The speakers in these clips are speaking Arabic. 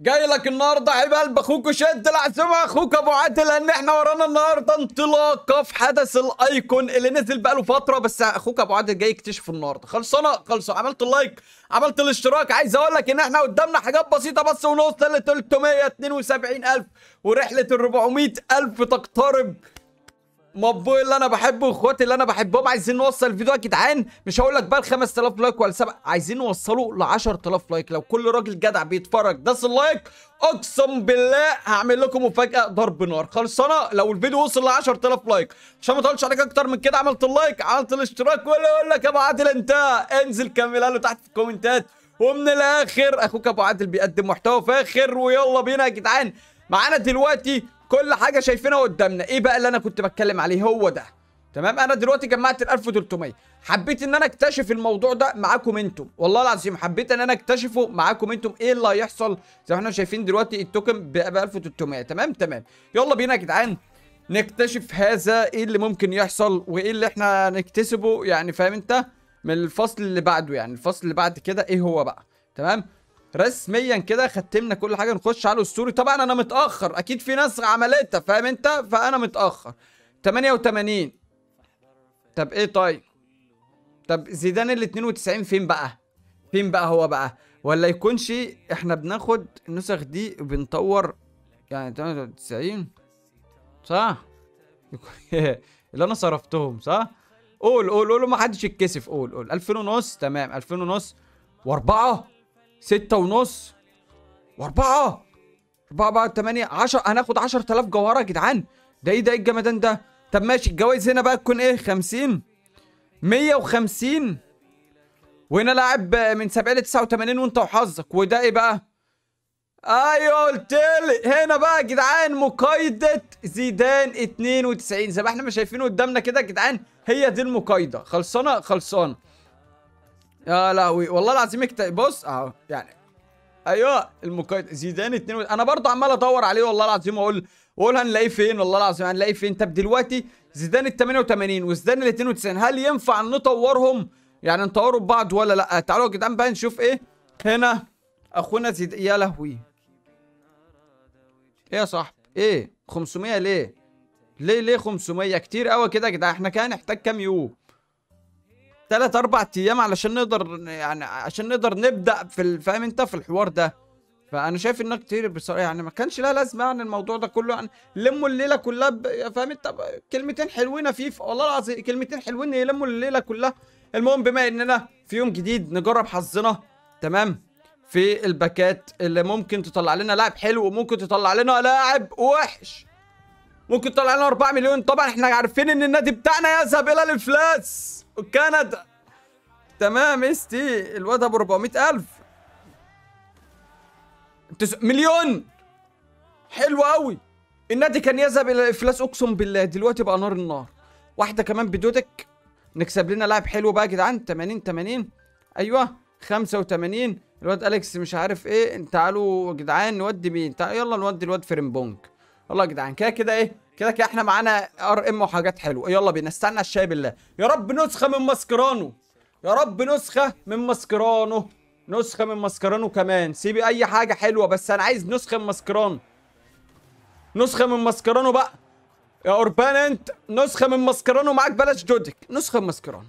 جاي لك النهارده عيب قلب اخوك شد العزومه اخوك ابو عادل لان احنا ورانا النهارده انطلاقه في حدث الايكون اللي نزل بقاله فتره بس اخوك ابو عادل جاي يكتشف النهارده خلصانه خلصوا عملت اللايك عملت الاشتراك عايز اقول لك ان احنا قدامنا حاجات بسيطه بس ونوصل ل 372000 ورحله ال 400000 تقترب مبوي اللي انا بحبه واخواتي اللي انا بحبهم عايزين نوصل الفيديو يا جدعان مش هقول لك بقى ل 5000 لايك ولا 7 عايزين نوصله ل 10000 لايك لو كل راجل جدع بيتفرج داس اللايك اقسم بالله هعمل لكم مفاجاه ضرب نار خلصانه لو الفيديو وصل ل 10000 لايك عشان ما اطولش عليك اكتر من كده عملت اللايك عملت الاشتراك ولا اقول لك يا ابو عادل انت انزل كمل له تحت في الكومنتات ومن الاخر اخوك ابو عادل بيقدم محتوى فاخر ويلا بينا يا جدعان معانا دلوقتي كل حاجه شايفينها قدامنا ايه بقى اللي انا كنت بتكلم عليه هو ده تمام انا دلوقتي جمعت ال 1300 حبيت ان انا اكتشف الموضوع ده معاكم انتم والله العظيم حبيت ان انا اكتشفه معاكم انتم ايه اللي هيحصل زي ما احنا شايفين دلوقتي التوكن ب 1300 تمام تمام يلا بينا يا جدعان نكتشف هذا ايه اللي ممكن يحصل وايه اللي احنا نكتسبه يعني فاهم انت من الفصل اللي بعده يعني الفصل اللي بعد كده ايه هو بقى تمام رسميا كده ختمنا كل حاجه نخش على الاسطوري طبعا انا متاخر اكيد في ناس عملتها فاهم انت فانا متاخر 88 طب ايه طيب طب زيدان ال 92 فين بقى فين بقى هو بقى ولا يكونش احنا بناخد النسخ دي وبنطور يعني 98 صح اللي انا صرفتهم صح قول قول قول ما حدش يتكسف قول قول 2000 ونص تمام 2000 ونص واربعه ستة ونص واربعة اربعة بقى تمانية عشر هناخد عشر تلاف جوهرة يا جدعان ده ايه ده ايه الجمدان ده طب ماشي الجوائز هنا بقى تكون ايه خمسين مية وخمسين وهنا لاعب من سبعين لتسعة وتمانين وانت وحظك وده ايه بقى ايوه قلت هنا بقى يا جدعان مقايدة زيدان 92 زي ما احنا ما شايفين قدامنا كده يا جدعان هي دي المقايدة خلصانه خلصانه يا لهوي والله العظيم اكتئب بص اهو يعني ايوه المقايض زيدان 2 انا برضه عمال ادور عليه والله العظيم واقول واقول هنلاقيه فين والله العظيم هنلاقيه فين طب دلوقتي زيدان ال 88 وزيدان ال 92 هل ينفع نطورهم يعني نطوروا ببعض ولا لا تعالوا يا جدعان بقى نشوف ايه هنا اخونا زيدان يا لهوي ايه يا صاحبي ايه 500 ليه ليه ليه 500 كتير قوي كده يا جدعان احنا كده هنحتاج كام يوم ثلاث اربع ايام علشان نقدر يعني عشان نقدر نبدا في فاهم انت في الحوار ده فانا شايف انها كتير بصراحه يعني ما كانش لها لازمه يعني الموضوع ده كله يعني لموا الليله كلها ب... فاهم انت كلمتين حلوين فيف والله العظيم كلمتين حلوين يلموا الليله كلها المهم بما اننا في يوم جديد نجرب حظنا تمام في الباكات اللي ممكن تطلع لنا لاعب حلو وممكن تطلع لنا لاعب وحش ممكن طلع لنا 4 مليون طبعا احنا عارفين ان النادي بتاعنا يذهب الى الافلاس كندا تمام إيه تي الواد ابو 400000 تس... مليون حلو قوي النادي كان يذهب الى الافلاس اقسم بالله دلوقتي بقى نار النار واحده كمان بدودك نكسب لنا لاعب حلو بقى يا جدعان 80 80 ايوه 85 الواد اليكس مش عارف ايه تعالوا يا جدعان نودي مين تعالوا يلا نودي الواد فريمبونج والله يا جدعان كده كده ايه كده كده احنا معانا ار ام وحاجات حلوه يلا بينا استنى الشاي بالله يا رب نسخه من ماسكرانو يا رب نسخه من ماسكرانو نسخه من ماسكرانو كمان سيبي اي حاجه حلوه بس انا عايز نسخه من ماسكرانو نسخه من ماسكرانو بقى يا اوربان انت نسخه من ماسكرانو معاك بلاش جودك نسخه من ماسكرانو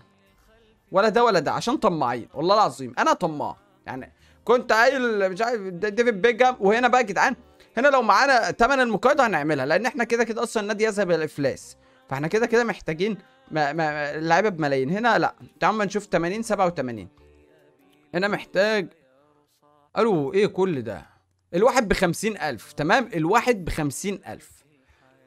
ولا ده ولا ده عشان طماعين والله العظيم انا طماع يعني كنت قايل مش عارف ديفيد بيجهام وهنا بقى يا جدعان هنا لو معانا تمن المقايضه هنعملها لان احنا كده كده اصلا النادي يذهب الى الافلاس فاحنا كده كده محتاجين اللعيبه بملايين هنا لا تعال نشوف 80 87 هنا محتاج الو ايه كل ده الواحد ب 50000 تمام الواحد ب 50000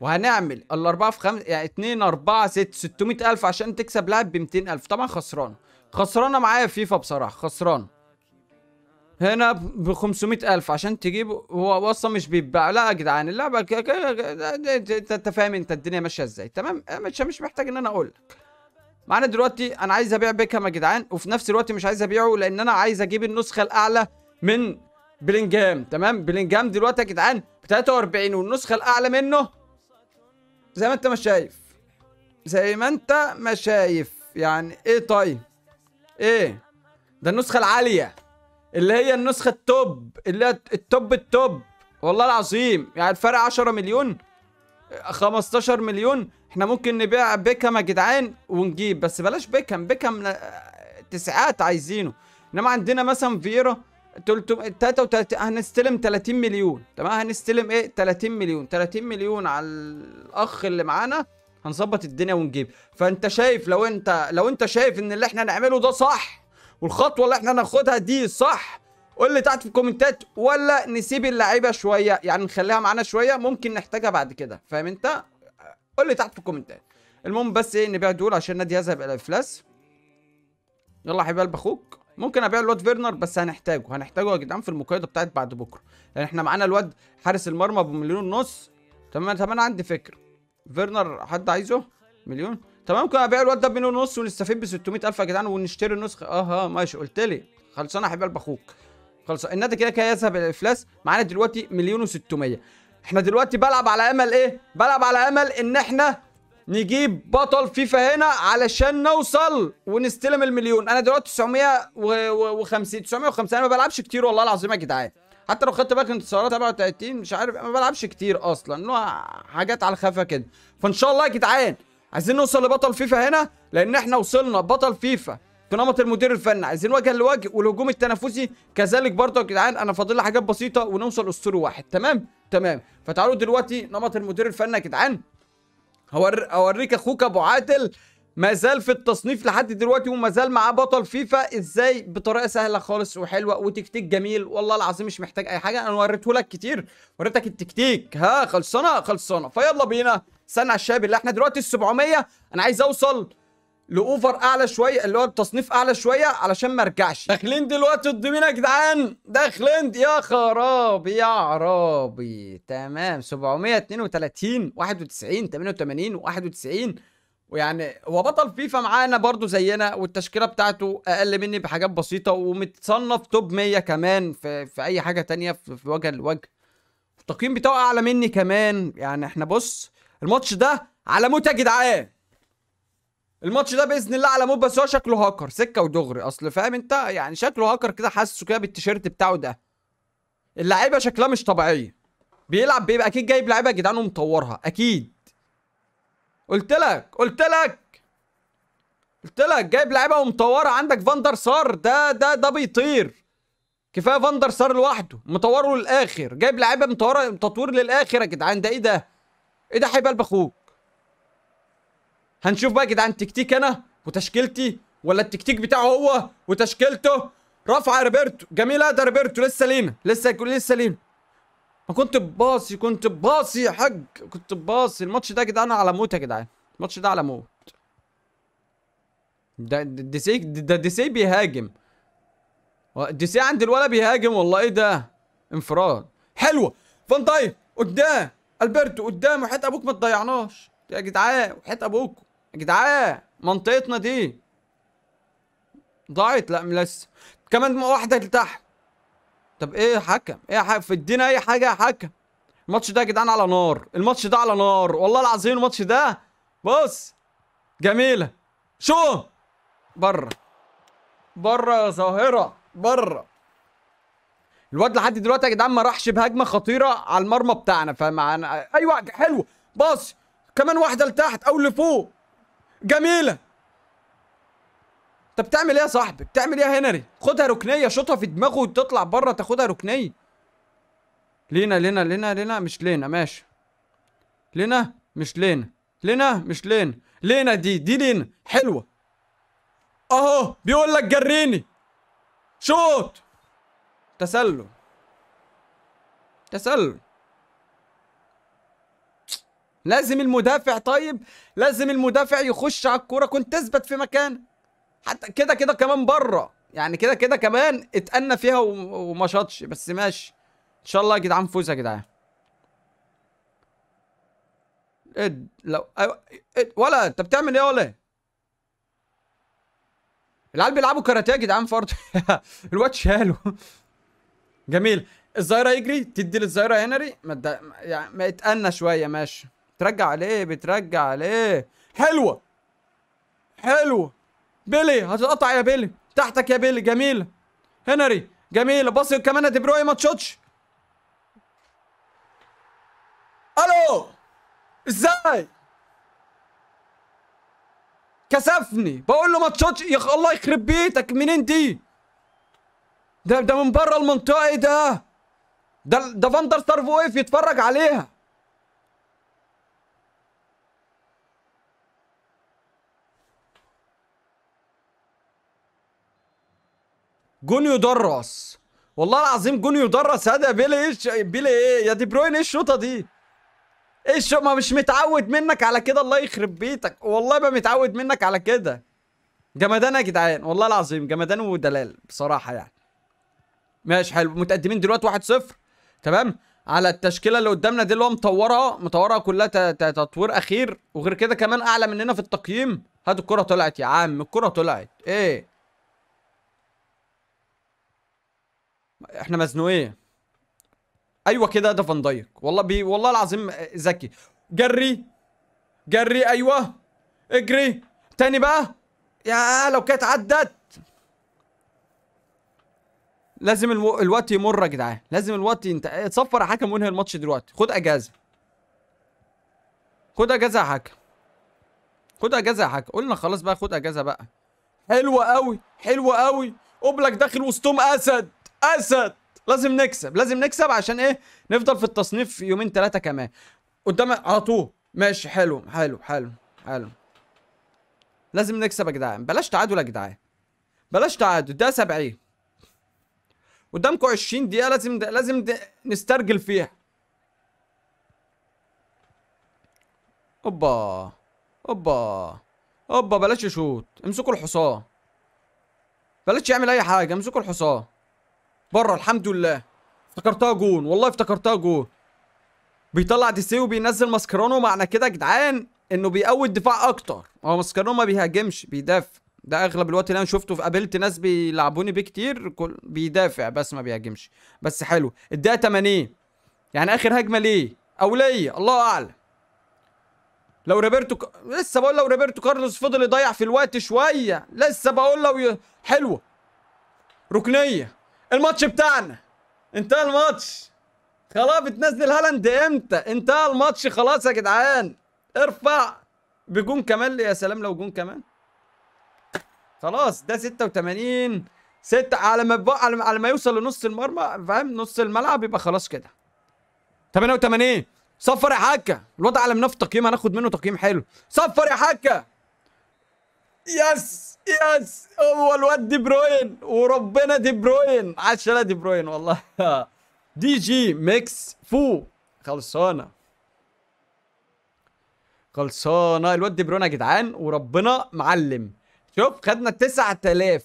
وهنعمل الاربعه في خمسه يعني 2 4 6 600000 عشان تكسب لاعب ب 200000 طبعا خسران خسرانه معايا فيفا بصراحه خسرانه هنا ب 500 ألف عشان تجيب هو اصلا مش بيتباع لا يا جدعان اللعبة انت فاهم انت الدنيا ماشية ازاي تمام مش مش محتاج ان انا اقول لك معانا دلوقتي انا عايز ابيع بيكهام يا جدعان وفي نفس الوقت مش عايز ابيعه لان انا عايز اجيب النسخة الاعلى من بلينجام تمام بلينجام دلوقتي يا جدعان ب 43 والنسخة الاعلى منه زي ما انت ما شايف زي ما انت ما شايف يعني ايه طيب ايه ده النسخة العالية اللي هي النسخه التوب اللي هي التوب التوب والله العظيم يعني الفرق 10 مليون 15 مليون احنا ممكن نبيع بيكهام يا جدعان ونجيب بس بلاش بيكهام بيكهام تسعات عايزينه انما عندنا مثلا فييرا 33 هنستلم 30 مليون تمام هنستلم ايه 30 مليون 30 مليون على الاخ اللي معانا هنظبط الدنيا ونجيب فانت شايف لو انت لو انت شايف ان اللي احنا نعمله ده صح والخطوه اللي احنا ناخدها دي صح قول لي تحت في الكومنتات ولا نسيب اللعيبه شويه يعني نخليها معانا شويه ممكن نحتاجها بعد كده فاهم انت قول لي تحت في الكومنتات المهم بس ايه نبيع دول عشان النادي يذهب الى الافلاس يلا حبيب قلب اخوك ممكن ابيع الواد فيرنر بس هنحتاجه هنحتاجه يا جدعان في المقايضه بتاعت بعد بكره لان يعني احنا معانا الواد حارس المرمى بمليون ونص تمام تمام عندي فكره فيرنر حد عايزه مليون تمام كنا هبيع الواد ده بمليون ونص ونستفيد ب 600000 يا جدعان ونشتري النسخه اه اه ماشي قلت لي خلصانه يا حبيب اخوك خلص النادي كده كده يذهب الى الافلاس معانا دلوقتي مليون و600 احنا دلوقتي بلعب على امل ايه بلعب على امل ان احنا نجيب بطل فيفا هنا علشان نوصل ونستلم المليون انا دلوقتي 950 950 انا ما بلعبش كتير والله العظيم يا جدعان حتى لو خدت بالك انتصارات 37 مش عارف ما بلعبش كتير اصلا اللي حاجات على الخفا كده فان شاء الله يا جدعان عايزين نوصل لبطل فيفا هنا لان احنا وصلنا بطل فيفا في نمط المدير الفني عايزين وجه لوجه والهجوم التنافسي كذلك برضه يا جدعان انا فاضل لي حاجات بسيطه ونوصل اسطوري واحد تمام تمام فتعالوا دلوقتي نمط المدير الفني يا جدعان هوريك اخوك ابو عادل ما زال في التصنيف لحد دلوقتي وما زال معاه بطل فيفا ازاي بطريقه سهله خالص وحلوه وتكتيك جميل والله العظيم مش محتاج اي حاجه انا وريته لك كتير وريتك التكتيك ها خلصانه خلصانه فيلا بينا استنى على الشباب اللي احنا دلوقتي ال 700 انا عايز اوصل لاوفر اعلى شويه اللي هو التصنيف اعلى شويه علشان ما ارجعش داخلين دلوقتي قدامينا يا جدعان داخلين يا خرابي يا عرابي تمام 732 91 88 91 ويعني هو بطل فيفا معانا برضو زينا والتشكيله بتاعته اقل مني بحاجات بسيطه ومتصنف توب 100 كمان في, في اي حاجه تانية في وجه لوجه التقييم بتاعه اعلى مني كمان يعني احنا بص الماتش ده على موت يا جدعان الماتش ده باذن الله على موت بس هو شكله هاكر سكه ودغري اصل فاهم انت يعني شكله هاكر كده حاسه كده بالتيشيرت بتاعه ده اللعيبه شكلها مش طبيعيه بيلعب بيبقى اكيد جايب لعيبه يا جدعان ومطورها اكيد قلت لك قلت لك قلت لك جايب لعيبه ومطوره عندك فاندر سار ده ده ده بيطير كفايه فاندر سار لوحده مطوره للاخر جايب لعيبه مطوره تطوير للاخر يا جدعان ده ايه ده ايه ده هيبقى اخوك هنشوف بقى يا جدعان تكتيك انا وتشكيلتي ولا التكتيك بتاعه هو وتشكيلته رفع ريبرتو جميله ده ريبرتو لسه لينا لسه لسه لينا ما كنت باصي كنت باصي يا حاج كنت باصي الماتش ده يا جدعان على موت يا جدعان الماتش ده على موت ده ديسي ده ديسي بيهاجم ديسي عند الولا بيهاجم والله ايه ده انفراد حلوه فان طيب قدام البرتو قدامه حيط ابوك ما تضيعناش يا جدعان وحيط ابوك يا جدعان منطقتنا دي ضاعت لا لسه كمان واحده لتحت طب ايه يا حكم ايه يا حكم ادينا اي حاجه يا حكم الماتش ده يا جدعان على نار الماتش ده على نار والله العظيم الماتش ده بص جميله شو بره بره ظاهره بره الواد لحد دلوقتي يا جدعان ما راحش بهجمه خطيره على المرمى بتاعنا فمعانا ايوه حلوه باص كمان واحده لتحت او لفوق جميله انت بتعمل ايه يا صاحبي بتعمل ايه يا هنري خدها ركنيه شوطها في دماغه وتطلع بره تاخدها ركنيه لينا لينا لينا لينا مش لينا ماشي لينا مش لينا لينا مش لينا لينا دي دي لينا حلوه اهو بيقول لك جريني شوط تسلل تسلل لازم المدافع طيب لازم المدافع يخش على الكوره كنت تثبت في مكان حتى كده كده كمان بره يعني كده كده كمان اتأنى فيها وما شاطش بس ماشي ان شاء الله يا جدعان فوز يا جدعان اد لو اد ولا انت بتعمل ايه ولا إيه؟ العيال بيلعبوا كاراتيه يا جدعان فرض الواد شاله جميل الزايره يجري تدي للزايره هنري ما مد... يعني ما اتقنا شويه ماشي ترجع عليه بترجع عليه حلوه حلوه بيلي هتتقطع يا بيلي تحتك يا بيلي جميل هنري جميل باص كمان دي بروي ما تشوتش الو ازاي كسفني بقول له ما تشوتش يخ... الله يخرب بيتك منين دي ده ده من بره المنطقه ايه ده؟ ده ده فاندر ستار واقف يتفرج عليها جون يدرس والله العظيم جون يدرس هذا بيلي ايه بيلي ايه يا دي بروين ايه الشوطه دي ايه الشو ما مش متعود منك على كده الله يخرب بيتك والله ما متعود منك على كده جمدان يا جدعان والله العظيم جمدان ودلال بصراحه يعني ماشي حلو متقدمين دلوقتي 1-0 تمام على التشكيله اللي قدامنا دي اللي هو مطورها مطورها كلها تطوير اخير وغير كده كمان اعلى مننا في التقييم هات الكره طلعت يا عم الكره طلعت ايه احنا مزنوقين ايوه كده ده فان دايك والله بي والله العظيم ذكي جري جري ايوه اجري تاني بقى يا لو كانت عدت لازم الو... الوقت يمر يا جدعان لازم الوقت انت اتصفر يا حكم وانهي الماتش دلوقتي خد اجازه خد اجازه يا حكم خد اجازه يا حكم قلنا خلاص بقى خد اجازه بقى حلوه قوي حلوه قوي اوبلك داخل وسطهم اسد اسد لازم نكسب لازم نكسب عشان ايه نفضل في التصنيف يومين ثلاثه كمان قدام على طول ماشي حلو حلو حلو حلو لازم نكسب يا جدعان بلاش تعادل يا جدعان بلاش تعادل ده 70 قدامكم 20 دقيقه لازم ده لازم ده نسترجل فيها اوبا اوبا اوبا بلاش يشوط امسكوا الحصان بلاش يعمل اي حاجه امسكوا الحصان بره الحمد لله افتكرتها جون والله افتكرتها جون بيطلع دي سي وبينزل ماسكرانو معنى كده يا جدعان انه بيقوي الدفاع اكتر هو ماسكرانو ما بيهاجمش بيدافع ده اغلب الوقت اللي انا شفته في قابلت ناس بيلعبوني بيه كتير كل بيدافع بس ما بيهاجمش بس حلو الدقيقه 80 يعني اخر هجمه ليه او ليا الله اعلم لو روبرتو ك... لسه بقول لو روبرتو كارلوس فضل يضيع في الوقت شويه لسه بقول لو ي... حلوه ركنيه الماتش بتاعنا انتهى الماتش خلاص بتنزل هالاند امتى انتهى الماتش خلاص يا جدعان ارفع بجون كمان يا سلام لو جون كمان خلاص ده 86 ست على ما على... على ما يوصل لنص المرمى فاهم نص الملعب يبقى خلاص كده 88 صفر يا حكه الوضع على مناف تقييم هناخد منه تقييم حلو صفر يا حكه يس يس هو الواد دي بروين وربنا دي بروين عشرة دي بروين والله دي جي ميكس فو خلصانه خلصانه الواد دي بروين يا جدعان وربنا معلم شوف خدنا 9000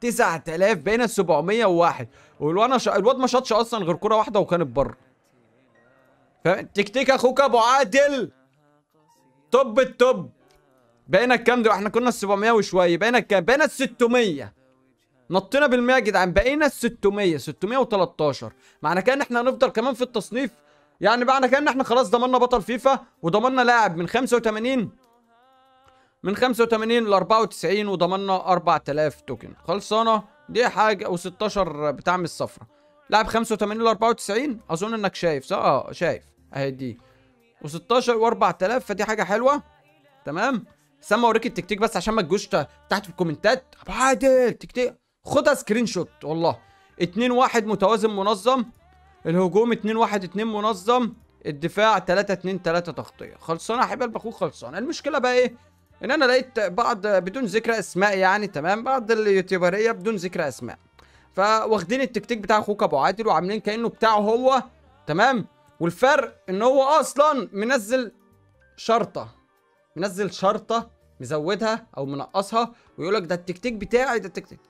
9000 بين ال 701 والوانا ش... الواد ما شاطش اصلا غير كوره واحده وكانت بره تكتيك اخوك ابو عادل توب التوب بقينا الكام ده احنا كنا ال 700 وشويه بقينا الكام بقينا ال 600 نطينا بال100 يا جدعان بقينا ال 600 613 معنى كده ان احنا هنفضل كمان في التصنيف يعني معنى كده ان احنا خلاص ضمننا بطل فيفا وضمننا لاعب من 85 من 85 ل 94 وضمنا 4000 توكن خلصانه دي حاجه و16 بتاع من الصفرة لاعب 85 ل 94 اظن انك شايف صح اه شايف اهي دي و16 و4000 فدي حاجه حلوه تمام سامع اوريك التكتيك بس عشان ما تجوش تحت في الكومنتات ابو عادل تكتيك خدها سكرين شوت والله 2 1 متوازن منظم الهجوم 2 1 2 منظم الدفاع 3 2 3 تغطيه خلصانه يا حبايب اخوك خلصانه المشكله بقى ايه ان انا لقيت بعض بدون ذكر اسماء يعني تمام بعض اليوتيوبريه بدون ذكر اسماء فواخدين التكتيك بتاع اخوك ابو عادل وعاملين كانه بتاعه هو تمام والفرق ان هو اصلا منزل شرطه منزل شرطه مزودها او منقصها ويقول لك ده التكتيك بتاعي ده التكتيك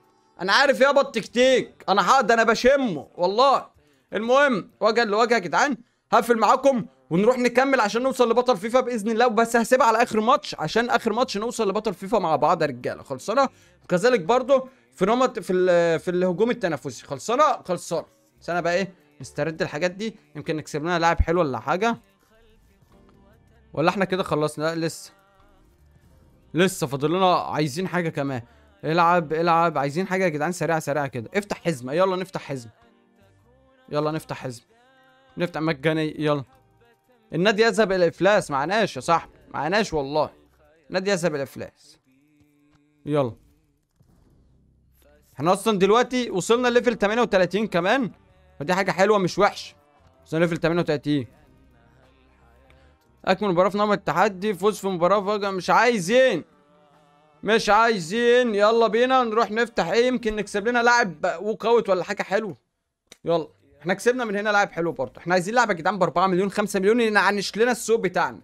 انا عارف يابا التكتيك انا حاضر انا بشمه والله المهم وجها لوجه يا جدعان هقفل معاكم ونروح نكمل عشان نوصل لبطل فيفا باذن الله وبس هسيبها على اخر ماتش عشان اخر ماتش نوصل لبطل فيفا مع بعض يا رجاله خلصانه وكذلك برضه في نمط في في الهجوم التنافسي خلصانه خلصانه بس انا بقى ايه نسترد الحاجات دي يمكن نكسب لنا لاعب حلو ولا حاجه ولا احنا كده خلصنا لا لسه لسه فاضل لنا عايزين حاجه كمان العب العب عايزين حاجه يا جدعان سريعه سريعه كده افتح حزمه يلا نفتح حزمه يلا نفتح حزمه نفتح مجاني يلا النادي يذهب الى الافلاس معناش يا صاحبي معناش والله النادي يذهب الى الافلاس يلا احنا اصلا دلوقتي وصلنا ليفل 38 كمان فدي حاجه حلوه مش وحشه وصلنا ليفل 38 اكمل مباراه في نوم التحدي فوز في مباراه فجاه مش عايزين مش عايزين يلا بينا نروح نفتح ايه يمكن نكسب لنا لاعب وقوت ولا حاجه حلوه يلا احنا كسبنا من هنا لاعب حلو بورتو احنا عايزين لعبه يا جدعان ب 4 مليون 5 مليون ينعنش لنا السوق بتاعنا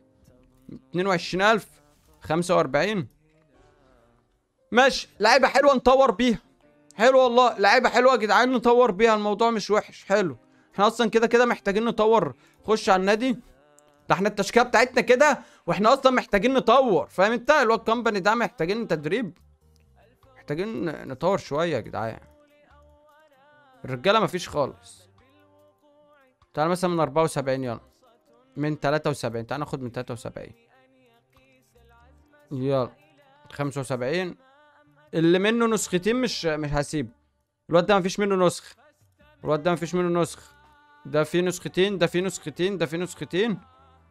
22000 45 ماشي لعيبه حلوه نطور بيها حلو والله لعيبه حلوه يا جدعان نطور بيها الموضوع مش وحش حلو احنا اصلا كده كده محتاجين نطور خش على النادي ده احنا التشكيله بتاعتنا كده واحنا اصلا محتاجين نطور فاهم انت الواد كمباني ده محتاجين تدريب محتاجين نطور شويه يا جدعان الرجاله مفيش خالص تعال مثلا من 74 يلا من 73 تعال ناخد من 73 يلا 75 اللي منه نسختين مش مش هسيبه الواد ده مفيش منه نسخ الواد ده مفيش منه نسخ ده فيه نسختين ده فيه نسختين ده فيه نسختين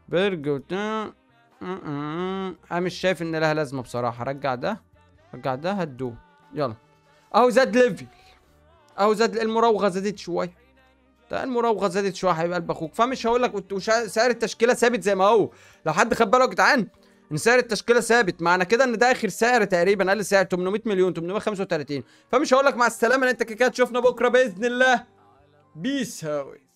برج وتا انا مش شايف ان لها لازمه بصراحه رجع ده رجع ده هدوه يلا اهو زاد ليفل اهو زاد المراوغه زادت شويه ده المراوغه زادت شويه حبيب قلب اخوك فمش هقول لك سعر التشكيله ثابت زي ما هو لو حد خد باله يا جدعان ان سعر التشكيله ثابت معنى كده ان ده اخر سعر تقريبا اقل سعر 800 مليون 835 فمش هقول لك مع السلامه ان انت كده تشوفنا بكره باذن الله بيس هاوي